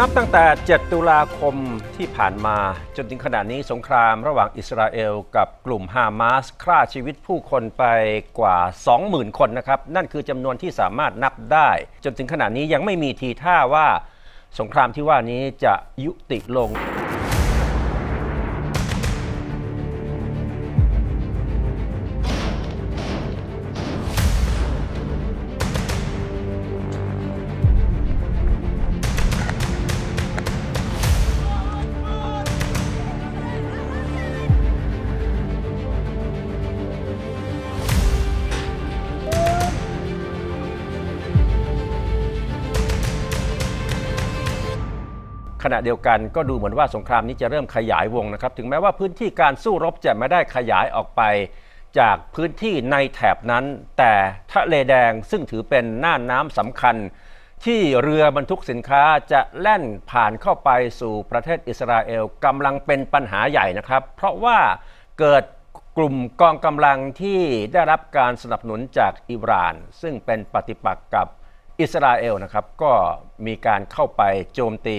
นับตั้งแต่ 7 ตุลาคมที่ผ่านมา จนถึงขณะนี้สงครามระหว่างอิสราเอลกับกลุ่มฮามาสฆ่าชีวิตผู้คนไปกว่า 20,000 คนนะครับ นั่นคือจำนวนที่สามารถนับได้ จนถึงขณะนี้ยังไม่มีทีท่าว่าสงครามที่ว่านี้จะยุติลงขณะเดียวกันก็ดูเหมือนว่าสงครามนี้จะเริ่มขยายวงนะครับ ถึงแม้ว่าพื้นที่การสู้รบจะไม่ได้ขยายออกไป จากพื้นที่ในแถบนั้น แต่ทะเลแดงซึ่งถือเป็นหน้าน้ำสำคัญที่เรือบรรทุกสินค้าจะแล่นผ่านเข้าไปสู่ประเทศอิสราเอลกำลังเป็นปัญหาใหญ่นะครับ เพราะว่าเกิดกลุ่มกองกำลังที่ได้รับการสนับสนุนจากอิหร่าน ซึ่งเป็นปฏิปักษ์กับอิสราเอลนะครับ ก็มีการเข้าไปโจมตี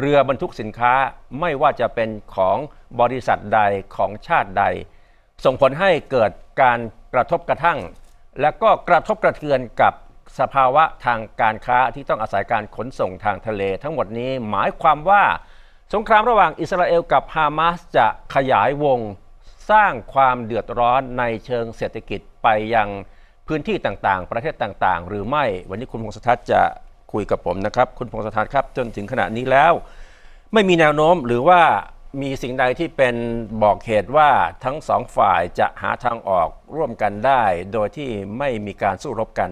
เรือบรรทุกสินค้าไม่ว่าจะเป็นของบริษัทใดของชาติใด ส่งผลให้เกิดการกระทบกระทั่ง และก็กระทบกระเทือนกับสภาวะทางการค้าที่ต้องอาศัยการขนส่งทางทะเล ทั้งหมดนี้หมายความว่าสงครามระหว่างอิสราเอล กับฮามาสจะขยายวงสร้างความเดือดร้อนในเชิงเศรษฐกิจไปยังพื้นที่ต่างๆประเทศต่างๆ หรือไม่วันนี้คุณพงศธรจะคุยกับผมนะครับ คุณพงศธรครับ จนถึงขณะนี้แล้ว ไม่มีแนวโน้มหรือว่ามีสิ่งใดที่เป็นบอกเหตุว่าทั้งสองฝ่ายจะหาทางออกร่วมกันได้ โดยที่ไม่มีการสู้รบกัน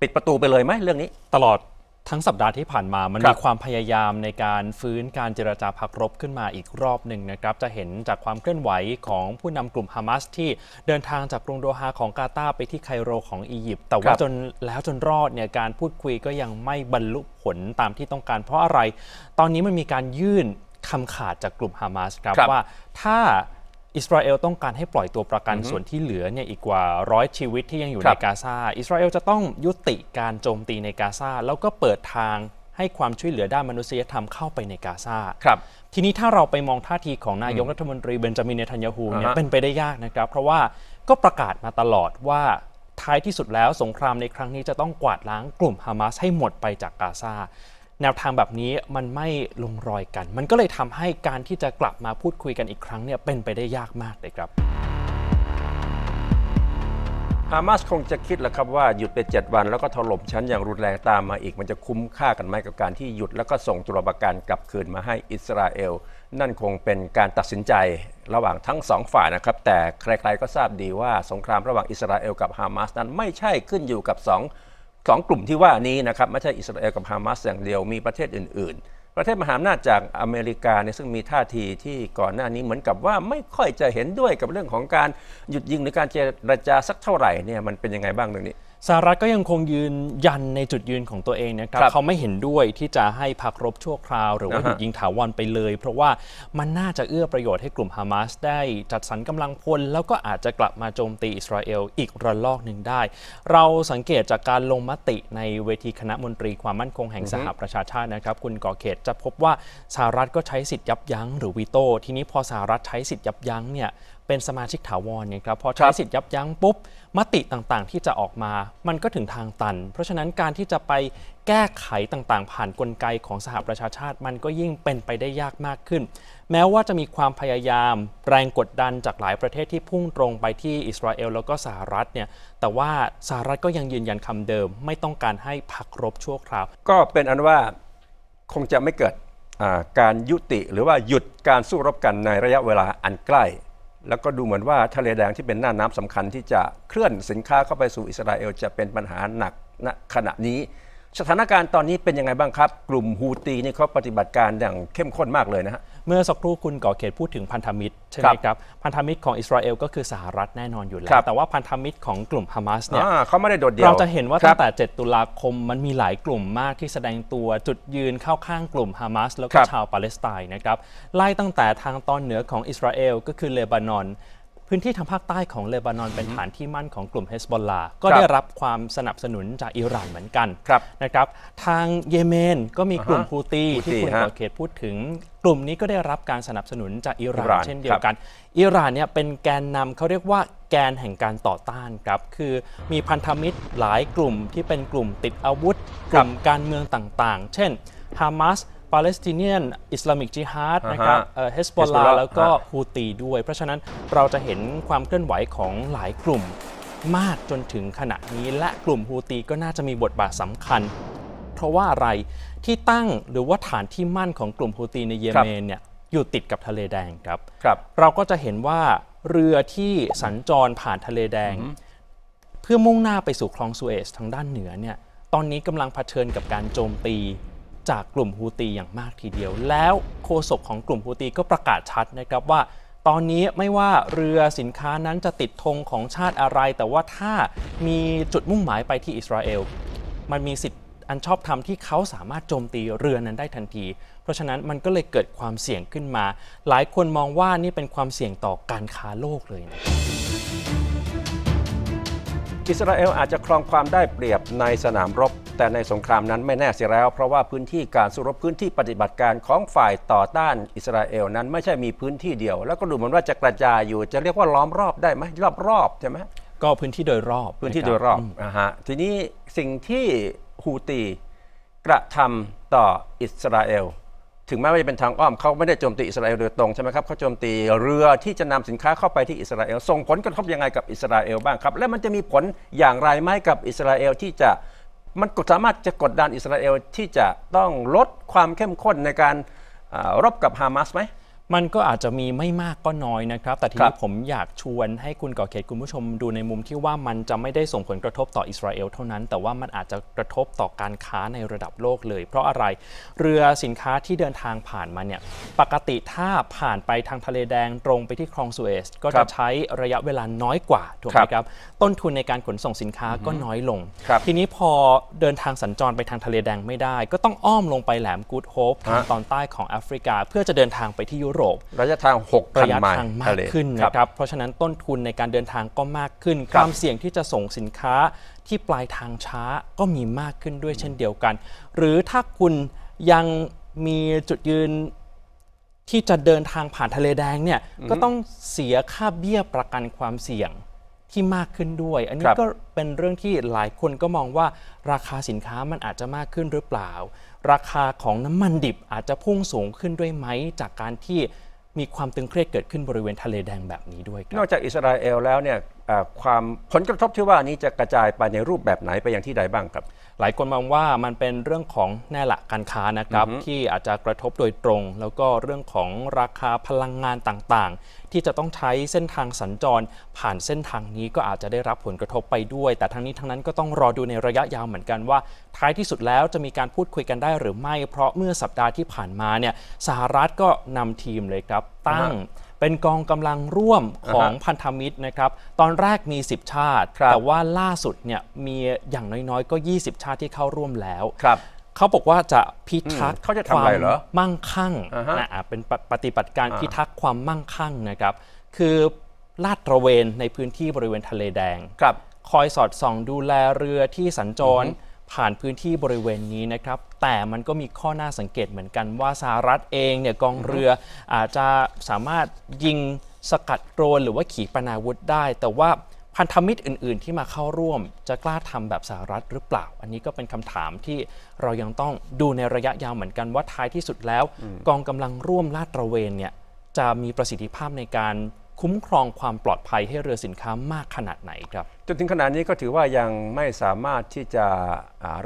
ปิดประตูไปเลยไหมเรื่องนี้ตลอดทั้งสัปดาห์ที่ผ่านมา มันมีความพยายามในการฟื้นการเจรจาพักรบขึ้นมาอีกรอบหนึ่งนะครับ จะเห็นจากความเคลื่อนไหวของผู้นำกลุ่มฮามาสที่เดินทางจากกรุงโดฮาของกาตาร์ไปที่ไคโรของอียิปต์ แต่ว่าจนแล้วจนรอดเนี่ยการพูดคุยก็ยังไม่บรรลุผลตามที่ต้องการ เพราะอะไร ตอนนี้มันมีการยื่นคำขาดจากกลุ่มฮามาสครับว่าถ้าอิสราเอลต้องการให้ปล่อยตัวประกันส่วนที่เหลือเนี่ยอีกกว่าร้อยชีวิตที่ยังอยู่ในกาซาอิสราเอลจะต้องยุติการโจมตีในกาซาแล้วก็เปิดทางให้ความช่วยเหลือด้านมนุษยธรรมเข้าไปในกาซาครับ ทีนี้ถ้าเราไปมองท่าทีของนายกรัฐมนตรีเบนจามินเนทันยาฮูเนี่ยเป็นไปได้ยากนะครับ เพราะว่าก็ประกาศมาตลอดว่าท้ายที่สุดแล้วสงครามในครั้งนี้จะต้องกวาดล้างกลุ่มฮามาสให้หมดไปจากกาซาแนวทางแบบนี้มันไม่ลงรอยกัน มันก็เลยทำให้การที่จะกลับมาพูดคุยกันอีกครั้งเนี่ยเป็นไปได้ยากมากเลยครับ ฮามาสคงจะคิดแหละครับว่าหยุดไป 7 วัน แล้วก็ถล่มชั้นอย่างรุนแรงตามมาอีกมันจะคุ้มค่ากันไหมกับการที่หยุดแล้วก็ส่งตัวประกันกลับคืนมาให้อิสราเอล นั่นคงเป็นการตัดสินใจระหว่างทั้งสองฝ่ายนะครับแต่ใครๆก็ทราบดีว่าสงครามระหว่างอิสราเอลกับฮามาสนั้นไม่ใช่ขึ้นอยู่กับ2สองกลุ่มที่ว่านี้นะครับไม่ใช่อิสราเอล กับฮามาสอย่างเดียว มีประเทศอื่นๆ ประเทศมหาอำนาจจากอเมริกาเนี่ยซึ่งมีท่าทีที่ก่อนหน้านี้เหมือนกับว่าไม่ค่อยจะเห็นด้วยกับเรื่องของการหยุดยิงหรือการเจรจาสักเท่าไหร่เนี่ยมันเป็นยังไงบ้างเรื่องนี้สหรัฐก็ยังคงยืนยันในจุดยืนของตัวเองนะครับรบเขาไม่เห็นด้วยที่จะให้พักรบชั่วคราวหรือว่าหยุดยิงถาวรไปเลย เพราะว่ามันน่าจะเอื้อประโยชน์ให้กลุ่มฮามาสได้จัดสรรกำลังพล แล้วก็อาจจะกลับมาโจมตีอิสราเอลอีกระลอกหนึ่งได้ เราสังเกตจากการลงมติในเวทีคณะมนตรี ความมั่นคงแห่งสหประชาชาตินะครับคุณก่อเขตจะพบว่าสหรัฐก็ใช้สิทธิ์ยับยั้งหรือวีโต้ทีนี้พอสหรัฐใช้สิทธิ์ยับยั้งเนี่ยเป็นสมาชิกถาวรเนี่ยครับ พอใช้สิทธิ์ยับยั้งปุ๊บมติต่างๆ ที่จะออกมามันก็ถึงทางตัน เพราะฉะนั้นการที่จะไปแก้ไขต่างๆ ผ่านนกลไกของสหประชาชาติมันก็ยิ่งเป็นไปได้ยากมากขึ้น แม้ว่าจะมีความพยายามแรงกดดันจากหลายประเทศที่พุ่งตรงไปที่อิสราเอลแล้วก็สหรัฐเนี่ยแต่ว่าสหรัฐก็ยังยืนยันคำเดิม ไม่ต้องการให้พักรบชั่วคราวก็เป็นอันว่าคงจะไม่เกิดการยุติ หรือว่าหยุดการสู้รบกันในระยะเวลาอันใกล้แล้วก็ดูเหมือนว่า ทะเลแดงที่เป็นหน้าน้ำสำคัญที่จะเคลื่อนสินค้าเข้าไปสู่อิสราเอลจะเป็นปัญหาหนักณขณะนี้ สถานการณ์ตอนนี้เป็นยังไงบ้างครับ กลุ่มฮูตีนี่เขาปฏิบัติการอย่างเข้มข้นมากเลยนะฮะเมื่อสักครู่คุณก่อเขตพูดถึงพันธมิตรใช่ไหมครับพันธมิตรของอิสราเอลก็คือสหรัฐแน่นอนอยู่แล้ว แต่ว่าพันธมิตรของกลุ่มฮามาสเนี่ยเขาไม่ได้โดดเดี่ยวเราจะเห็นว่าตั้งแต่ 7 ตุลาคมมันมีหลายกลุ่มมากที่แสดงตัวจุดยืนเข้าข้างกลุ่มฮามาสแล้วก็ชาวปาเลสไตน์นะครับไล่ตั้งแต่ทางตอนเหนือของอิสราเอลก็คือเลบานอนพื้นที่ทางภาคใต้ของเลบานอนเป็นฐานที่มั่นของกลุ่มเฮสบอลลา ก็ได้รับความสนับสนุนจากอิหร่านเหมือนกันนะครับ ทางเยเมนก็มีกลุ่มฮูตีที่คุณก่อเขตพูดถึงกลุ่มนี้ก็ได้รับการสนับสนุนจากอิหร่านเช่นเดียวกัน อิหร่านเนี่ยเป็นแกนนำเขาเรียกว่าแกนแห่งการต่อต้านครับ คือมีพันธมิตรหลายกลุ่มที่เป็นกลุ่มติดอาวุธกลุ่มการเมืองต่างๆ เช่น ฮามาสปาเลสไตเนียนอิสลามิกจิฮาดนะครับเฮสบอลลาแล้วก็ฮูตีด้วย เพราะฉะนั้นเราจะเห็นความเคลื่อนไหวของหลายกลุ่มมากจนถึงขณะนี้ และกลุ่มฮูตีก็น่าจะมีบทบาทสำคัญ เพราะว่าอะไรที่ตั้งหรือว่าฐานที่มั่นของกลุ่มฮูตีในเยเมนเนี่ยอยู่ติดกับทะเลแดงครับรบเราก็จะเห็นว่าเรือที่สัญจรผ่านทะเลแดง เพื่อมุ่งหน้าไปสู่คลองสุเอซทางด้านเหนือเนี่ยตอนนี้กำลังเผชิญกับการโจมตีจากกลุ่มฮูตีอย่างมากทีเดียว แล้วโฆษกของกลุ่มฮูตีก็ประกาศชัดนะครับว่าตอนนี้ไม่ว่าเรือสินค้านั้นจะติดธงของชาติอะไร แต่ว่าถ้ามีจุดมุ่งหมายไปที่อิสราเอลมันมีสิทธิอันชอบธรรมที่เขาสามารถโจมตีเรือนั้นได้ทันที เพราะฉะนั้นมันก็เลยเกิดความเสี่ยงขึ้นมา หลายคนมองว่านี่เป็นความเสี่ยงต่อการค้าโลกเลยนะอิสราเอลอาจจะครองความได้เปรียบในสนามรบ แต่ในสงครามนั้นไม่แน่เสียแล้วเพราะว่าพื้นที่การสู้รบพื้นที่ปฏิบัติการของฝ่ายต่อต้านอิสราเอลนั้นไม่ใช่มีพื้นที่เดียว แล้วก็ดูเหมือนว่าจะกระจายอยู่จะเรียกว่าล้อมรอบได้ไหมรอบ รอบใช่ไหมก็พื้นที่โดยรอบ พื้นที่โดยรอบอ่าฮะทีนี้สิ่งที่ ฮูตีกระทำต่ออิสราเอลถึงแม้ว่าจะเป็นทางอ้อมเขาไม่ได้โจมตีอิสราเอลโดยตรงใช่ไหมครับเขาโจมตีเรือที่จะนำสินค้าเข้าไปที่อิสราเอลส่งผลกระทบยังไงกับอิสราเอลบ้างครับและมันจะมีผลอย่างไรไหมกับอิสราเอลที่จะมันสามารถจะกดดันอิสราเอลที่จะต้องลดความเข้มข้นในการรบกับฮามาสไหมมันก็อาจจะมีไม่มากก็น้อยนะครับ แต่ทีนี้ผมอยากชวนให้คุณก่อเขตคุณผู้ชมดูในมุมที่ว่ามันจะไม่ได้ส่งผลกระทบต่ออิสราเอลเท่านั้น แต่ว่ามันอาจจะกระทบต่อการค้าในระดับโลกเลย เพราะอะไร เรือสินค้าที่เดินทางผ่านมาเนี่ย ปกติถ้าผ่านไปทางทะเลแดงตรงไปที่คลองสุเอซก็จะใช้ระยะเวลาน้อยกว่าถูกไหมครับ ต้นทุนในการขนส่งสินค้าก็น้อยลง ทีนี้พอเดินทางสัญจรไปทางทะเลแดงไม่ได้ ก็ต้องอ้อมลงไปแหลมกูดโฮปทางตอนใต้ของแอฟริกา เพื่อจะเดินทางไปที่ยุโรโรประยะทาง6ระยะทางมากขึ้นนะครับเพราะฉะนั้นต้นทุนในการเดินทางก็มากขึ้น ความเสี่ยงที่จะส่งสินค้าที่ปลายทางช้าก็มีมากขึ้นด้วยเช่นเดียวกัน หรือถ้าคุณยังมีจุดยืนที่จะเดินทางผ่านทะเลแดงเนี่ยก็ต้องเสียค่าเบี้ยประกันความเสี่ยงที่มากขึ้นด้วย อันนี้ก็เป็นเรื่องที่หลายคนก็มองว่าราคาสินค้ามันอาจจะมากขึ้นหรือเปล่า ราคาของน้ำมันดิบอาจจะพุ่งสูงขึ้นด้วยไหมจากการที่มีความตึงเครียดเกิดขึ้นบริเวณทะเลแดงแบบนี้ด้วยนอกจากอิสราเอลแล้วเนี่ยความผลกระทบที่ว่านี้จะกระจายไปในรูปแบบไหนไปอย่างที่ใดบ้างครับหลายคนมองว่ามันเป็นเรื่องของแน่ละการค้านะครับที่อาจจะกระทบโดยตรงแล้วก็เรื่องของราคาพลังงานต่างๆ ที่จะต้องใช้เส้นทางสัญจร ผ่านเส้นทางนี้ก็อาจจะได้รับผลกระทบไปด้วย แต่ทั้งนี้ทั้งนั้นก็ต้องรอดูในระยะยาวเหมือนกันว่า ท้ายที่สุดแล้วจะมีการพูดคุยกันได้ หรือไม่เพราะเมื่อสัปดาห์ที่ผ่านมาเนี่ยสหรัฐก็นำทีมเลยครับตั้ง uh-huh. เป็นกองกำลังร่วมของพันธมิตรนะครับ ตอนแรกมี 10 ชาติ แต่ว่าล่าสุดเนี่ยมีอย่างน้อย ๆ ก็ 20 ชาติที่เข้าร่วมแล้ว ครับเขาบอกว่าจะพิทักษ์ความมั่งคั่งนะเป็นปฏิบัติการพิทักษ์ความมั่งคั่งนะครับ คือ ลาดตระเวน ในพื้นที่บริเวณทะเลแดง คอยสอดส่อง ดูแลเรือที่สัญจรผ่านพื้นที่บริเวณนี้นะครับ แต่มันก็มีข้อน่าสังเกตเหมือนกันว่าสหรัฐเองเนี่ยกองเรือ อาจจะสามารถยิงสกัดโดรนหรือว่าขีปนาวุธได้ แต่ว่าพันธมิตรอื่น ๆ ที่มาเข้าร่วม จะกล้าทำแบบสหรัฐหรือเปล่า อันนี้ก็เป็นคำถามที่เรายังต้องดูในระยะยาวเหมือนกันว่าท้ายที่สุดแล้ว กองกำลังร่วมลาดตระเวนเนี่ยจะมีประสิทธิภาพในการคุ้มครองความปลอดภัยให้เรือสินค้ามากขนาดไหนครับ จนถึงขนาดนี้ก็ถือว่ายังไม่สามารถที่จะ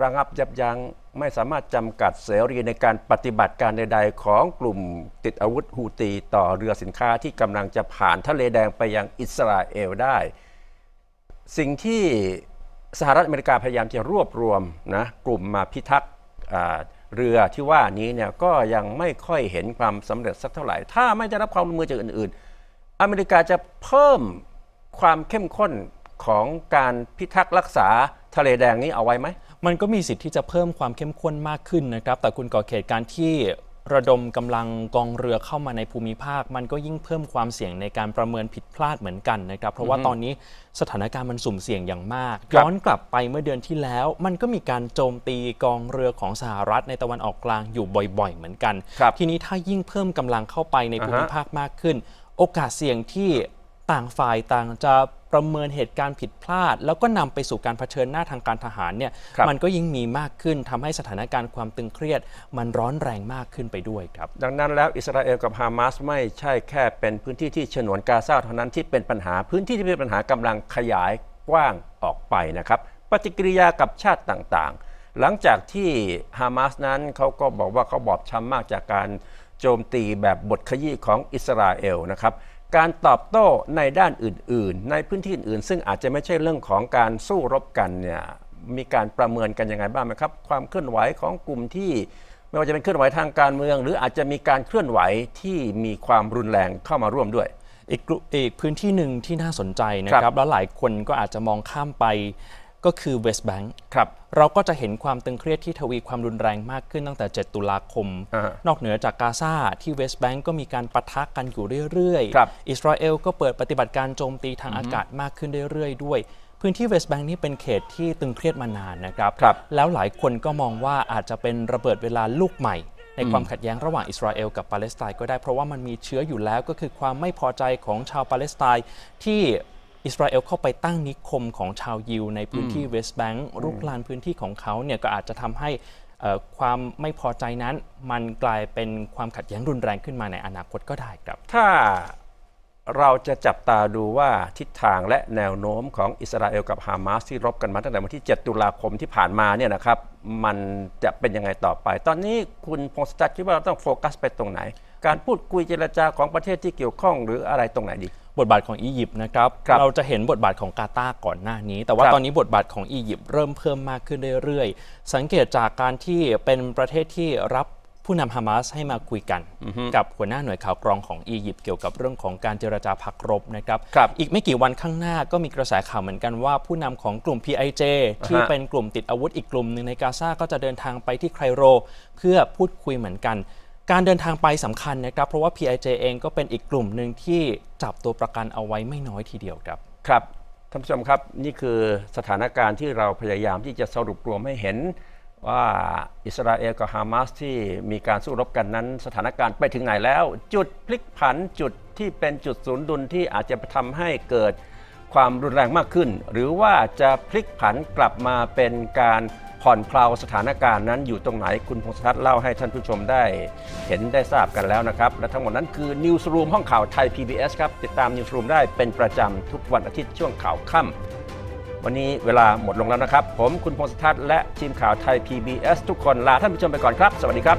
ระงับยับยัง้งไม่สามารถจำกัดเสรีในการปฏิบัติการใด ๆ ของกลุ่มติดอาวุธฮูตีต่อเรือสินค้าที่กำลังจะผ่านทะเลแดงไปยังอิสราเอลได้ สิ่งที่สหรัฐอเมริกาพยายามจะรวบรวมนะกลุ่มมาพิทักษ์เรือที่ว่านี้เนี่ยก็ยังไม่ค่อยเห็นความสำเร็จสักเท่าไหร่ ถ้าไม่ได้รับความร่วมมือจากอื่น ๆอเมริกาจะเพิ่มความเข้มข้นของการพิทักษ์รักษาทะเลแดงนี้เอาไว้ไหม มันก็มีสิทธิ์ที่จะเพิ่มความเข้มข้นมากขึ้นนะครับ แต่คุณก่อเขตการที่ระดมกำลังกองเรือเข้ามาในภูมิภาค มันก็ยิ่งเพิ่มความเสี่ยงในการประเมินผิดพลาดเหมือนกันนะครับ เพราะว่าตอนนี้สถานการณ์มันสุ่มเสี่ยงอย่างมาก ย้อนกลับไปเมื่อเดือนที่แล้ว มันก็มีการโจมตีกองเรือของสหรัฐ ในตะวันออกกลางอยู่บ่อย ๆ เหมือนกัน ทีนี้ถ้ายิ่งเพิ่มกำลังเข้าไปในภูมิภาคมากขึ้นโอกาสเสี่ยงที่ต่างฝ่ายต่างจะประเมินเหตุการณ์ผิดพลาด แล้วก็นำไปสู่การเผชิญหน้าทางการทหารเนี่ยมันก็ยิ่งมีมากขึ้นทำให้สถานการณ์ความตึงเครียดมันร้อนแรงมากขึ้นไปด้วยครับดังนั้นแล้วอิสราเอลกับฮามาสไม่ใช่แค่เป็นพื้นที่ที่ฉนวนกาซาเท่านั้นที่เป็นปัญหาพื้นที่ที่เป็นปัญหากำลังขยายกว้างออกไปนะครับปฏิกิริยากับชาติต่างๆ หลังจากที่ฮามาสนั้นเขาก็บอกว่าเขาบอบช้ำมากจากการโจมตีแบบบทขยี้ของอิสราเอลนะครับ การตอบโต้ในด้านอื่น ๆ ในพื้นที่อื่นซึ่งอาจจะไม่ใช่เรื่องของการสู้รบกันเนี่ยมีการประเมินกันยังไงบ้างไหมครับ ความเคลื่อนไหวของกลุ่มที่ไม่ว่าจะเป็นเคลื่อนไหวทางการเมือง หรืออาจจะมีการเคลื่อนไหวที่มีความรุนแรงเข้ามาร่วมด้วย อีกอีก พื้นที่หนึ่งที่น่าสนใจนะครับแล้วหลายคนก็อาจจะมองข้ามไปก็คือเวสต์แบงก์ครับเราก็จะเห็นความตึงเครียดที่ทวีความรุนแรงมากขึ้นตั้งแต่ 7 ตุลาคม นอกเหนือจากกาซาที่เวสต์แบงก์ก็มีการปะทะกันอยู่เรื่อยๆ อิสราเอลก็เปิดปฏิบัติการโจมตีทางอากาศมากขึ้นเรื่อยๆด้วย พื้นที่เวสต์แบงก์นี่เป็นเขตที่ตึงเครียดมานานนะครับรบแล้วหลายคนก็มองว่าอาจจะเป็นระเบิดเวลาลูกใหม่ ในความขัดแย้งระหว่างอิสราเอลกับปาเลสไตน์ก็ได้เพราะว่ามันมีเชื้ออยู่แล้วก็คือความไม่พอใจของชาวปาเลสไตน์ที่อิสราเอลเข้าไปตั้งนิคมของชาวยิวในพื้นที่เวสต์แบงก์รุกลานพื้นที่ของเขาเนี่ยก็อาจจะทำให้ความไม่พอใจนั้น มันกลายเป็นความขัดแย้งรุนแรงขึ้นมาในอนาคตก็ได้ครับ ถ้าเราจะจับตาดูว่าทิศทางและแนวโน้มของอิสราเอล กับฮามาสที่รบกันมาตั้งแต่วันที่ 7 ตุลาคมที่ผ่านมาเนี่ยนะครับมันจะเป็นยังไงต่อไป ตอนนี้คุณพงศจักคิดว่าเราต้องโฟกัส ไปตรงไหน การพูดคุยเจรจาของประเทศที่เกี่ยวข้อง หรืออะไรตรงไหนดีบทบาทของอียิปต์นะครับรบเราจะเห็นบทบาทของกาตาร์ก่อนหน้านี้ แต่ว่าตอนนี้บทบาทของอียิปต์เริ่มเพิ่มมากขึ้นเรื่อยๆ สังเกตจากการที่เป็นประเทศที่รับผู้นำฮามาสให้มาคุยกัน กับหัวหน้าหน่วยข่าวกรองของอียิปต์เกี่ยวกับเรื่องของการเจรจาพักรบนะครับรบอีกไม่กี่วันข้างหน้าก็มีกระแสข่าวเหมือนกันว่า ผู้นำของกลุ่ม PIJ ที่เป็นกลุ่มติดอาวุธอีกกลุ่มหนึ่งในกาซาก็จะเดินทางไปที่ไคโร เพื่อพูดคุยเหมือนกันการเดินทางไปสำคัญนะครับเพราะว่า PIJ เองก็เป็นอีกกลุ่มหนึ่งที่จับตัวประกันเอาไว้ไม่น้อยทีเดียวครับครับท่านผู้ชมครับ นี่คือสถานการณ์ที่เราพยายามที่จะสรุปรวมให้เห็นว่าอิสราเอล กับฮามาสที่มีการสู้รบกันนั้นสถานการณ์ไปถึงไหนแล้ว จุดพลิกผันจุดที่เป็นจุดศูนย์ดุลที่อาจจะทำให้เกิดความรุนแรงมากขึ้น หรือว่าจะพลิกผันกลับมาเป็นการผ่อนคลายสถานการณ์นั้นอยู่ตรงไหน คุณพงศทัศน์เล่าให้ท่านผู้ชมได้ เห็นได้ทราบกันแล้วนะครับ และทั้งหมดนั้นคือ Newsroom ห้องข่าวไทย PBS ครับ ติดตาม Newsroom ได้เป็นประจำทุกวันอาทิตย์ช่วงข่าวค่ำวันนี้เวลาหมดลงแล้วนะครับ ผมคุณพงศทัศน์และทีมข่าวไทย PBS ทุกคน ลาท่านผู้ชมไปก่อนครับ สวัสดีครับ